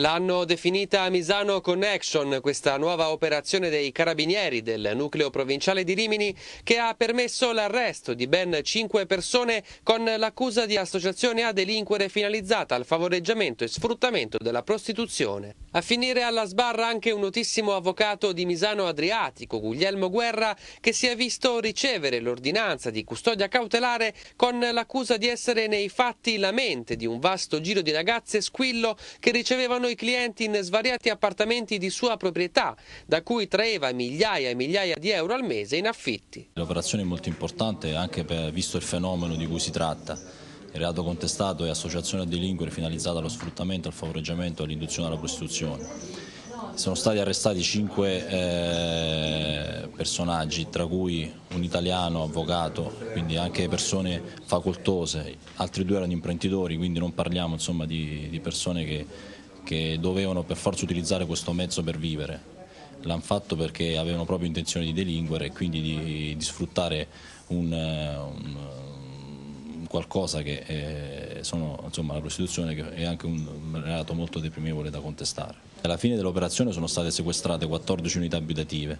L'hanno definita Misano Connection, questa nuova operazione dei carabinieri del nucleo provinciale di Rimini che ha permesso l'arresto di ben cinque persone con l'accusa di associazione a delinquere finalizzata al favoreggiamento e sfruttamento della prostituzione. A finire alla sbarra anche un notissimo avvocato di Misano Adriatico, Guglielmo Guerra, che si è visto ricevere l'ordinanza di custodia cautelare con l'accusa di essere nei fatti la mente di un vasto giro di ragazze squillo che ricevevano i clienti in svariati appartamenti di sua proprietà, da cui traeva migliaia e migliaia di euro al mese in affitti. L'operazione è molto importante anche per, visto il fenomeno di cui si tratta. Il reato contestato è associazione a delinquere finalizzata allo sfruttamento, al favoreggiamento, e all'induzione alla prostituzione. Sono stati arrestati cinque eh, personaggi, tra cui un italiano, avvocato, quindi anche persone facoltose, altri due erano imprenditori, quindi non parliamo insomma, di, di persone che che dovevano per forza utilizzare questo mezzo per vivere. L'hanno fatto perché avevano proprio intenzione di delinquere e quindi di, di sfruttare un, eh, un, un, qualcosa che è, eh, sono, insomma, la prostituzione che è anche un reato molto deprimevole da contestare. Alla fine dell'operazione sono state sequestrate 14 unità abitative.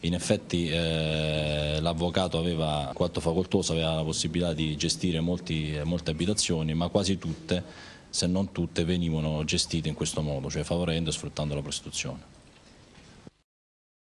In effetti eh, l'avvocato aveva, quanto facoltoso, aveva la possibilità di gestire molti, molte abitazioni, ma quasi tutte se non tutte venivano gestite in questo modo, cioè favorendo e sfruttando la prostituzione.